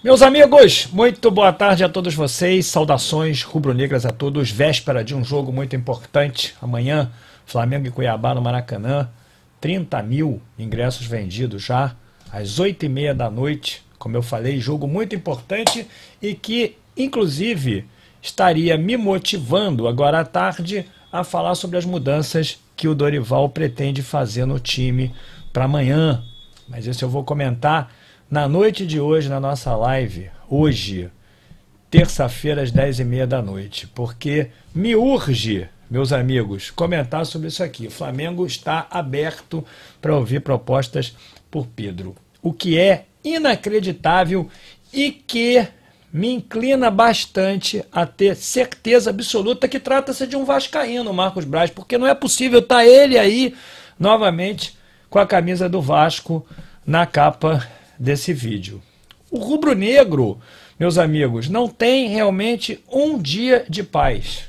Meus amigos, muito boa tarde a todos vocês. Saudações rubro-negras a todos. Véspera de um jogo muito importante. Amanhã, Flamengo e Cuiabá no Maracanã. 30 mil ingressos vendidos já. Às 8h30 da noite. Como eu falei, jogo muito importante e que, inclusive, estaria me motivando agora à tarde a falar sobre as mudanças que o Dorival pretende fazer no time para amanhã. Mas isso eu vou comentar na noite de hoje, na nossa live, hoje, terça-feira às 10h30 da noite, porque me urge, meus amigos, comentar sobre isso aqui. O Flamengo está aberto para ouvir propostas por Pedro, o que é inacreditável e que me inclina bastante a ter certeza absoluta que trata-se de um vascaíno, Marcos Braz, porque não é possível estar tá ele aí novamente com a camisa do Vasco na capa desse vídeo. O rubro-negro, meus amigos, não tem realmente um dia de paz.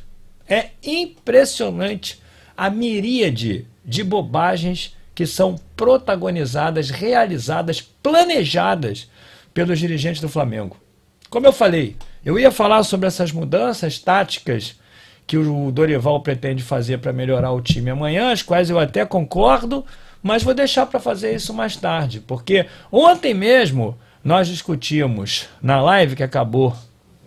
É impressionante a miríade de bobagens que são protagonizadas, realizadas, planejadas pelos dirigentes do Flamengo. Como eu falei, eu ia falar sobre essas mudanças táticas que o Dorival pretende fazer para melhorar o time amanhã, as quais eu até concordo, mas vou deixar para fazer isso mais tarde, porque ontem mesmo nós discutimos na live que acabou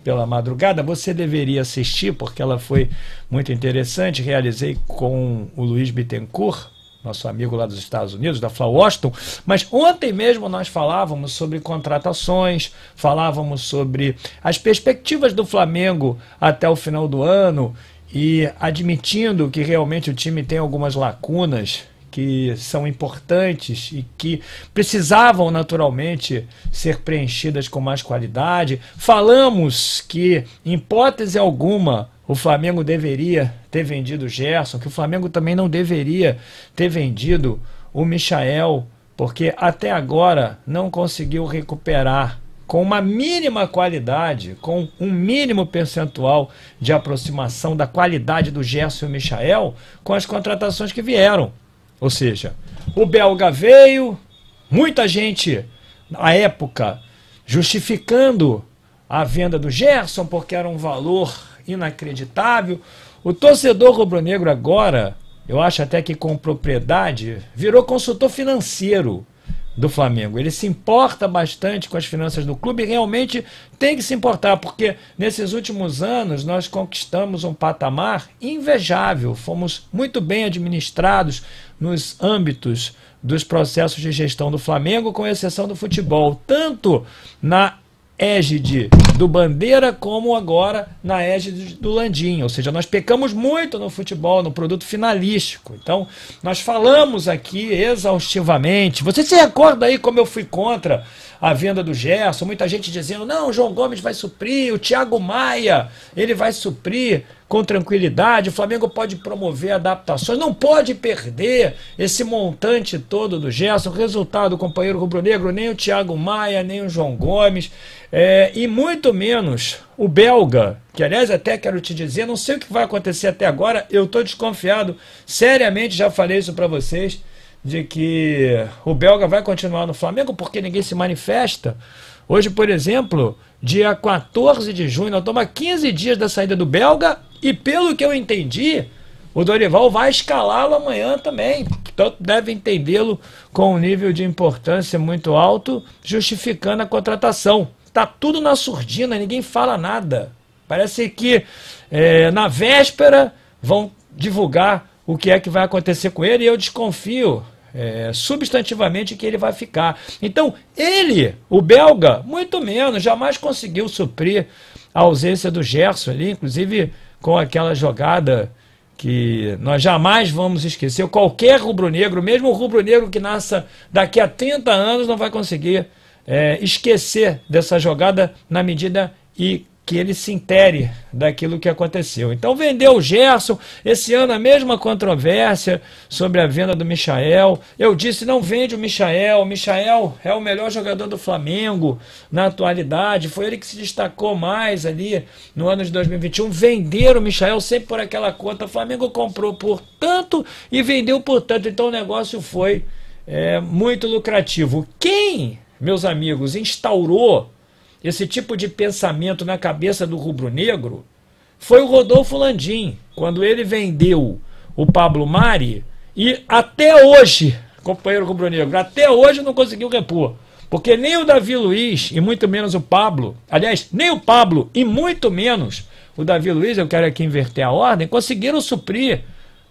pela madrugada, você deveria assistir, porque ela foi muito interessante. Realizei com o Luiz Bittencourt, nosso amigo lá dos Estados Unidos, da Fla Washington. Mas ontem mesmo nós falávamos sobre contratações, falávamos sobre as perspectivas do Flamengo até o final do ano e admitindo que realmente o time tem algumas lacunas que são importantes e que precisavam naturalmente ser preenchidas com mais qualidade. Falamos que, em hipótese alguma, o Flamengo deveria ter vendido o Gerson, que o Flamengo também não deveria ter vendido o Michael, porque até agora não conseguiu recuperar com uma mínima qualidade, com um mínimo percentual de aproximação da qualidade do Gerson e o Michael com as contratações que vieram. Ou seja, o belga veio, muita gente na época justificando a venda do Gerson porque era um valor inacreditável. O torcedor rubro-negro agora, eu acho até que com propriedade, virou consultor financeiro do Flamengo. Ele se importa bastante com as finanças do clube e realmente tem que se importar, porque nesses últimos anos nós conquistamos um patamar invejável. Fomos muito bem administrados nos âmbitos dos processos de gestão do Flamengo, com exceção do futebol, tanto na égide do Bandeira como agora na égide do Landim. Ou seja, nós pecamos muito no futebol, no produto finalístico. Então, nós falamos aqui exaustivamente. Você se recorda aí como eu fui contra a venda do Gerson? Muita gente dizendo: não, o João Gomes vai suprir, o Thiago Maia, ele vai suprir com tranquilidade. O Flamengo pode promover adaptações, não pode perder esse montante todo do Gerson. Resultado, companheiro rubro-negro, nem o Thiago Maia, nem o João Gomes, é, e muito menos o belga, que aliás até quero te dizer, não sei o que vai acontecer até agora, eu estou desconfiado, seriamente já falei isso para vocês, de que o belga vai continuar no Flamengo porque ninguém se manifesta. Hoje, por exemplo, dia 14 de junho. Nós estamos 15 dias da saída do belga e, pelo que eu entendi, o Dorival vai escalá-lo amanhã também. Então deve entendê-lo com um nível de importância muito alto, justificando a contratação. Tá tudo na surdina, ninguém fala nada. Parece que é, na véspera vão divulgar o que é que vai acontecer com ele e eu desconfio é, substantivamente que ele vai ficar. Então, ele, o belga, muito menos, jamais conseguiu suprir a ausência do Gerson ali, inclusive com aquela jogada que nós jamais vamos esquecer. Qualquer rubro-negro, mesmo o rubro-negro que nasça daqui a 30 anos, não vai conseguir é, esquecer dessa jogada na medida e que ele se intere daquilo que aconteceu. Então vendeu o Gerson, esse ano a mesma controvérsia sobre a venda do Michael. Eu disse, não vende o Michael, o Michael é o melhor jogador do Flamengo na atualidade, foi ele que se destacou mais ali no ano de 2021. Venderam o Michael sempre por aquela conta, o Flamengo comprou por tanto e vendeu por tanto, então o negócio foi é, muito lucrativo. Quem, meus amigos, instaurou esse tipo de pensamento na cabeça do rubro-negro foi o Rodolfo Landim, quando ele vendeu o Pablo Mari e até hoje, companheiro rubro-negro, até hoje não conseguiu repor. Porque nem o Davi Luiz e muito menos o Pablo, aliás, nem o Pablo e muito menos o Davi Luiz, eu quero aqui inverter a ordem, conseguiram suprir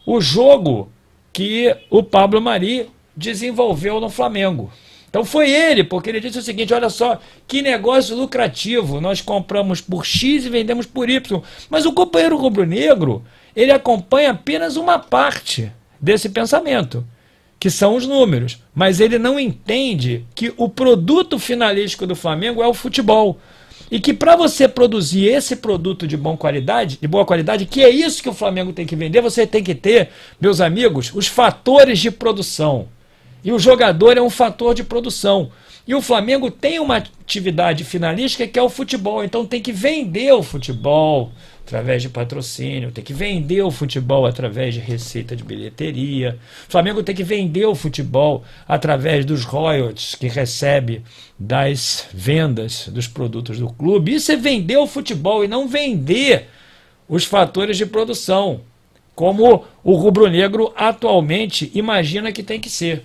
o jogo que o Pablo Mari desenvolveu no Flamengo. Então foi ele, porque ele disse o seguinte: olha só, que negócio lucrativo. Nós compramos por X e vendemos por Y. Mas o companheiro rubro-negro, ele acompanha apenas uma parte desse pensamento, que são os números. Mas ele não entende que o produto finalístico do Flamengo é o futebol. E que para você produzir esse produto de boa qualidade, de boa qualidade, que é isso que o Flamengo tem que vender, você tem que ter, meus amigos, os fatores de produção. E o jogador é um fator de produção. E o Flamengo tem uma atividade finalística que é o futebol. Então tem que vender o futebol através de patrocínio, tem que vender o futebol através de receita de bilheteria. O Flamengo tem que vender o futebol através dos royalties que recebe das vendas dos produtos do clube. Isso é vender o futebol e não vender os fatores de produção, como o rubro-negro atualmente imagina que tem que ser.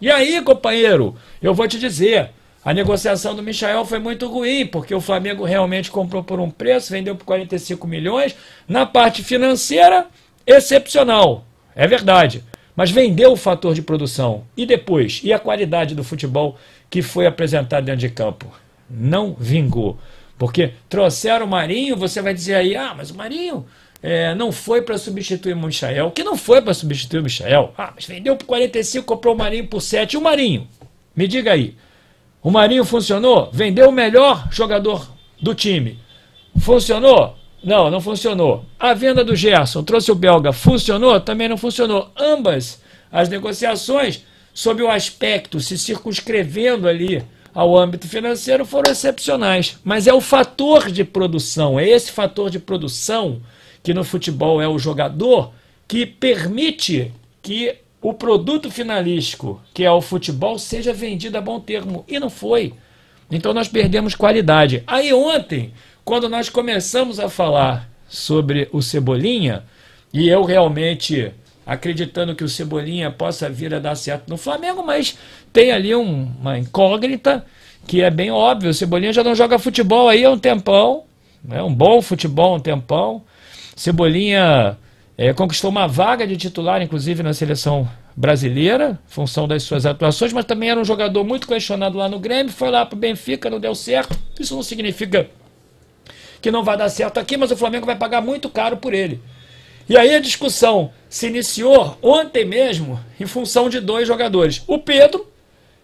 E aí, companheiro, eu vou te dizer, a negociação do Michael foi muito ruim, porque o Flamengo realmente comprou por um preço, vendeu por 45 milhões. Na parte financeira, excepcional. É verdade. Mas vendeu o fator de produção. E depois? E a qualidade do futebol que foi apresentado dentro de campo? Não vingou. Porque trouxeram o Marinho, você vai dizer aí, ah, mas o Marinho é, não foi para substituir o Michael, que não foi para substituir o Michael. Ah, mas vendeu por 45, comprou o Marinho por 7. E o Marinho? Me diga aí. O Marinho funcionou? Vendeu o melhor jogador do time. Funcionou? Não, não funcionou. A venda do Gerson, trouxe o belga, funcionou? Também não funcionou. Ambas as negociações, sob o aspecto se circunscrevendo ali ao âmbito financeiro, foram excepcionais. Mas é o fator de produção, é esse fator de produção que no futebol é o jogador, que permite que o produto finalístico, que é o futebol, seja vendido a bom termo. E não foi. Então nós perdemos qualidade. Aí ontem, quando nós começamos a falar sobre o Cebolinha, e eu realmente acreditando que o Cebolinha possa vir a dar certo no Flamengo, mas tem ali um, uma incógnita que é bem óbvio. O Cebolinha já não joga futebol aí há um tempão, né? um bom futebol há um tempão. Cebolinha é, conquistou uma vaga de titular, inclusive, na seleção brasileira, função das suas atuações, mas também era um jogador muito questionado lá no Grêmio, foi lá para o Benfica, não deu certo. Isso não significa que não vai dar certo aqui, mas o Flamengo vai pagar muito caro por ele. E aí a discussão se iniciou ontem mesmo em função de dois jogadores, o Pedro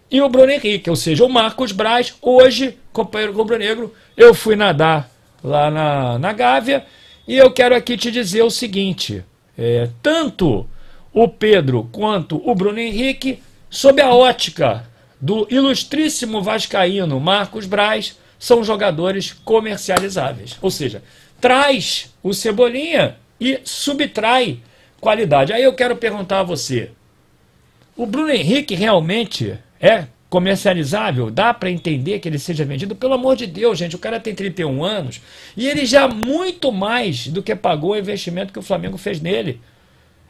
e o Bruno Henrique, ou seja, o Marcos Braz, hoje, companheiro rubro-negro, eu fui nadar lá na, na Gávea, e eu quero aqui te dizer o seguinte: é, tanto o Pedro quanto o Bruno Henrique, sob a ótica do ilustríssimo vascaíno Marcos Braz, são jogadores comercializáveis. Ou seja, traz o Cebolinha e subtrai qualidade. Aí eu quero perguntar a você: o Bruno Henrique realmente é comercializável, dá para entender que ele seja vendido? Pelo amor de Deus, gente, o cara tem 31 anos e ele já muito mais do que pagou o investimento que o Flamengo fez nele.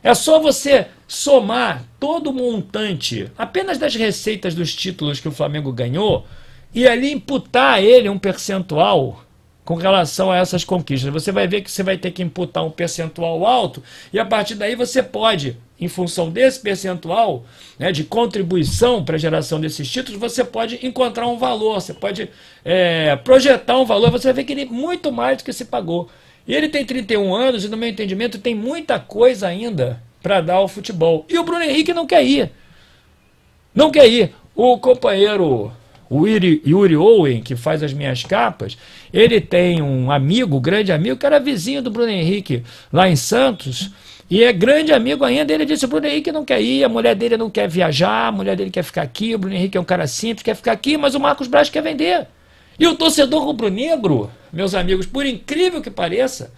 É só você somar todo o montante apenas das receitas dos títulos que o Flamengo ganhou e ali imputar a ele um percentual com relação a essas conquistas. Você vai ver que você vai ter que imputar um percentual alto e a partir daí você pode, em função desse percentual né, de contribuição para a geração desses títulos, você pode encontrar um valor, você pode é, projetar um valor, você vai ver que ele é muito mais do que se pagou. E ele tem 31 anos e, no meu entendimento, tem muita coisa ainda para dar ao futebol. E o Bruno Henrique não quer ir. Não quer ir. O companheiro o Yuri, Yuri Owen, que faz as minhas capas, ele tem um amigo, grande amigo, que era vizinho do Bruno Henrique lá em Santos. E é grande amigo ainda. Ele disse: o Bruno Henrique não quer ir, a mulher dele não quer viajar, a mulher dele quer ficar aqui. O Bruno Henrique é um cara simples, quer ficar aqui, mas o Marcos Braz quer vender. E o torcedor rubro-negro, meus amigos, por incrível que pareça,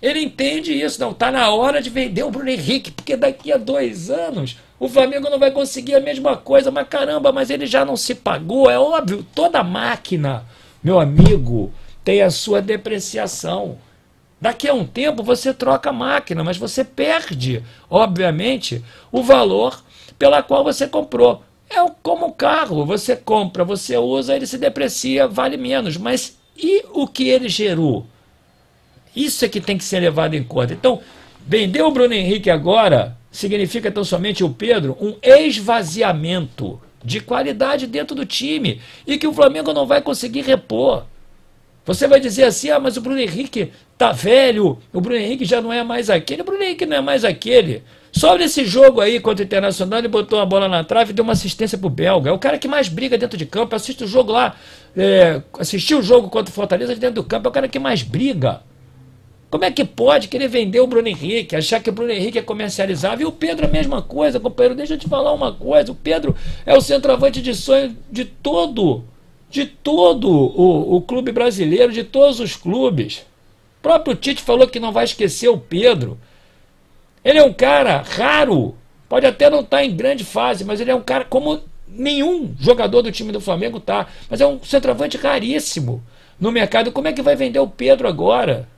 ele entende isso. Não, tá na hora de vender o Bruno Henrique, porque daqui a dois anos o Flamengo não vai conseguir a mesma coisa, mas caramba, mas ele já não se pagou. É óbvio, toda máquina, meu amigo, tem a sua depreciação. Daqui a um tempo você troca a máquina, mas você perde, obviamente, o valor pela qual você comprou. É como o carro, você compra, você usa, ele se deprecia, vale menos. Mas e o que ele gerou? Isso é que tem que ser levado em conta. Então, vender o Bruno Henrique agora significa tão somente o Pedro um esvaziamento de qualidade dentro do time e que o Flamengo não vai conseguir repor. Você vai dizer assim: ah, mas o Bruno Henrique tá velho, o Bruno Henrique já não é mais aquele, o Bruno Henrique não é mais aquele. Só nesse jogo aí contra o Internacional, ele botou a bola na trave e deu uma assistência pro Belga. É o cara que mais briga dentro de campo, assiste o jogo lá, é, assistiu o jogo contra o Fortaleza dentro do campo, é o cara que mais briga. Como é que pode querer vender o Bruno Henrique, achar que o Bruno Henrique é comercializável? E o Pedro a mesma coisa, companheiro. Deixa eu te falar uma coisa. O Pedro é o centroavante de sonho de todo, de todo o, o clube brasileiro, de todos os clubes. O próprio Tite falou que não vai esquecer o Pedro. Ele é um cara raro. Pode até não estar tá em grande fase, mas ele é um cara como nenhum jogador do time do Flamengo tá. Mas é um centroavante raríssimo no mercado. Como é que vai vender o Pedro agora?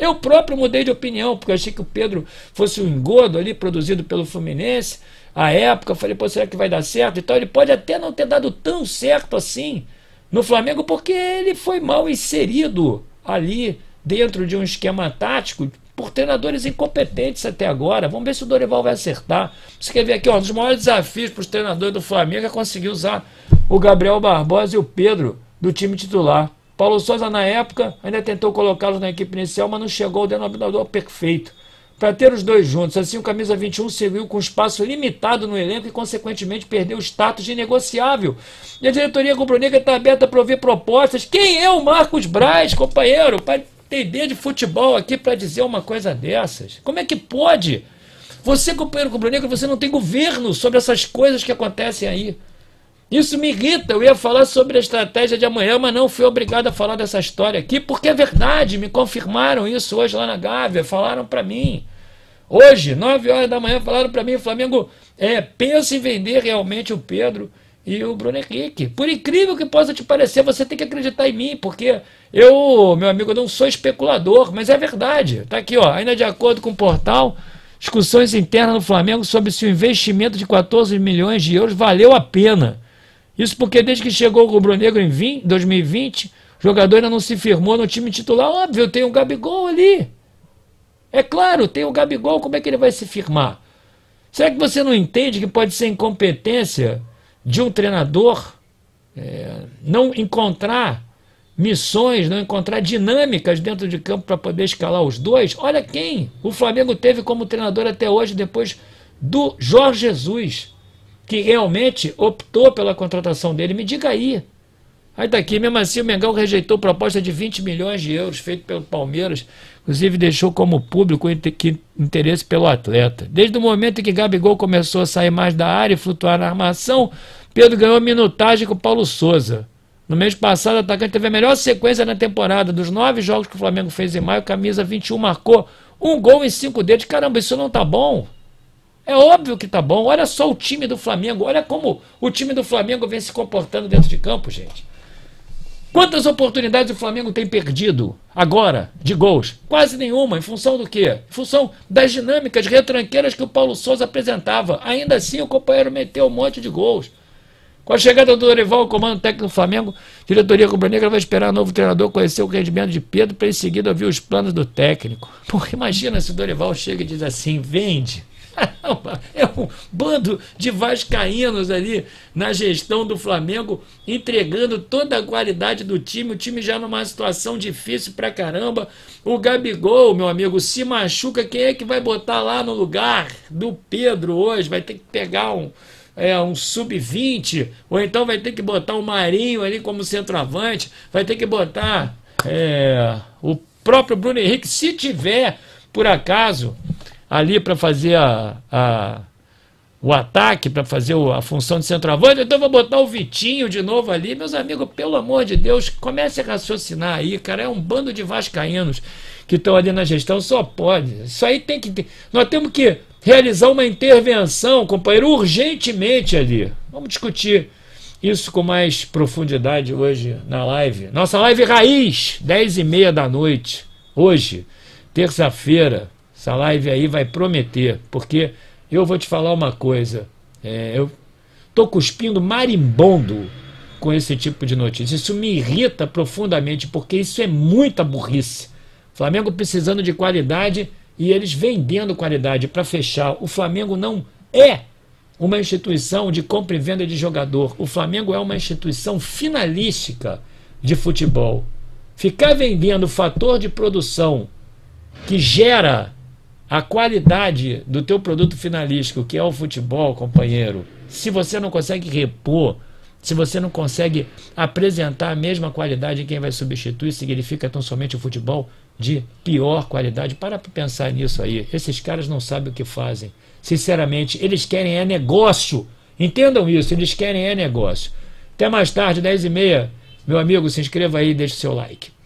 Eu próprio mudei de opinião, porque achei que o Pedro fosse um engodo ali produzido pelo Fluminense. A época, falei, pô, será que vai dar certo e tal? Ele pode até não ter dado tão certo assim no Flamengo, porque ele foi mal inserido ali dentro de um esquema tático por treinadores incompetentes até agora. Vamos ver se o Dorival vai acertar. Você quer ver aqui, ó, um dos maiores desafios para os treinadores do Flamengo é conseguir usar o Gabriel Barbosa e o Pedro do time titular. Paulo Souza, na época, ainda tentou colocá-los na equipe inicial, mas não chegou ao denominador perfeito. Para ter os dois juntos, assim o camisa 21 seguiu com espaço limitado no elenco e, consequentemente, perdeu o status de negociável. E a diretoria rubro-negra está aberta a prover propostas. Quem é o Marcos Braz, companheiro? Para entender de futebol aqui para dizer uma coisa dessas. Como é que pode? Você, companheiro rubro-negro, você não tem governo sobre essas coisas que acontecem aí. Isso me irrita. Eu ia falar sobre a estratégia de amanhã, mas não fui obrigado a falar dessa história aqui, porque é verdade. Me confirmaram isso hoje lá na Gávea. Falaram para mim. Hoje, 9 horas da manhã, falaram para mim: o Flamengo é, pensa em vender realmente o Pedro e o Bruno Henrique. Por incrível que possa te parecer, você tem que acreditar em mim, porque eu, meu amigo, eu não sou especulador, mas é verdade. Tá aqui, ó, ainda de acordo com o portal, discussões internas no Flamengo sobre se o investimento de 14 milhões de euros valeu a pena. Isso porque desde que chegou o rubro-negro em 20, 2020, o jogador ainda não se firmou no time titular. Óbvio, tem o Gabigol ali. É claro, tem o Gabigol, como é que ele vai se firmar? Será que você não entende que pode ser incompetência de um treinador é, não encontrar missões, não encontrar dinâmicas dentro de campo para poder escalar os dois? Olha quem o Flamengo teve como treinador até hoje, depois do Jorge Jesus que realmente optou pela contratação dele. Me diga aí. Aí daqui, tá mesmo assim, o Mengão rejeitou proposta de 20 milhões de euros feita pelo Palmeiras, inclusive deixou como público interesse pelo atleta. Desde o momento em que Gabigol começou a sair mais da área e flutuar na armação, Pedro ganhou minutagem com Paulo Souza. No mês passado, o atacante teve a melhor sequência na temporada. Dos nove jogos que o Flamengo fez em maio, camisa 21 marcou um gol em cinco dedos. Caramba, isso não tá bom. É óbvio que tá bom. Olha só o time do Flamengo. Olha como o time do Flamengo vem se comportando dentro de campo, gente. Quantas oportunidades o Flamengo tem perdido agora de gols? Quase nenhuma. Em função do quê? Em função das dinâmicas retranqueiras que o Paulo Souza apresentava. Ainda assim, o companheiro meteu um monte de gols. Com a chegada do Dorival ao comando técnico do Flamengo, diretoria rubro-negra vai esperar o novo treinador conhecer o rendimento de Pedro para em seguida ouvir os planos do técnico. Porque imagina se o Dorival chega e diz assim: vende. Caramba, é um bando de vascaínos ali na gestão do Flamengo, entregando toda a qualidade do time. O time já numa situação difícil pra caramba. O Gabigol, meu amigo, se machuca. Quem é que vai botar lá no lugar do Pedro hoje? Vai ter que pegar um é, um sub-20, ou então vai ter que botar o Marinho ali como centroavante, vai ter que botar é, o próprio Bruno Henrique, se tiver, por acaso, ali para fazer a, a, o ataque, para fazer o, a função de centroavante, então vou botar o Vitinho de novo ali. Meus amigos, pelo amor de Deus, comece a raciocinar aí, cara. É um bando de vascaínos que estão ali na gestão, só pode. Isso aí tem que. Nós temos que realizar uma intervenção, companheiro, urgentemente ali. Vamos discutir isso com mais profundidade hoje na live. Nossa live raiz, 10 e meia da noite, hoje, terça-feira. Essa live aí vai prometer, porque eu vou te falar uma coisa. É, eu tô cuspindo marimbondo com esse tipo de notícia. Isso me irrita profundamente, porque isso é muita burrice. Flamengo precisando de qualidade e eles vendendo qualidade para fechar. O Flamengo não é uma instituição de compra e venda de jogador. O Flamengo é uma instituição finalística de futebol. Ficar vendendo o fator de produção que gera a qualidade do teu produto finalístico, que é o futebol, companheiro, se você não consegue repor, se você não consegue apresentar a mesma qualidade em quem vai substituir, significa tão somente o futebol de pior qualidade. Para pensar nisso aí. Esses caras não sabem o que fazem. Sinceramente, eles querem é negócio. Entendam isso, eles querem é negócio. Até mais tarde, 10h30. Meu amigo, se inscreva aí e deixe seu like.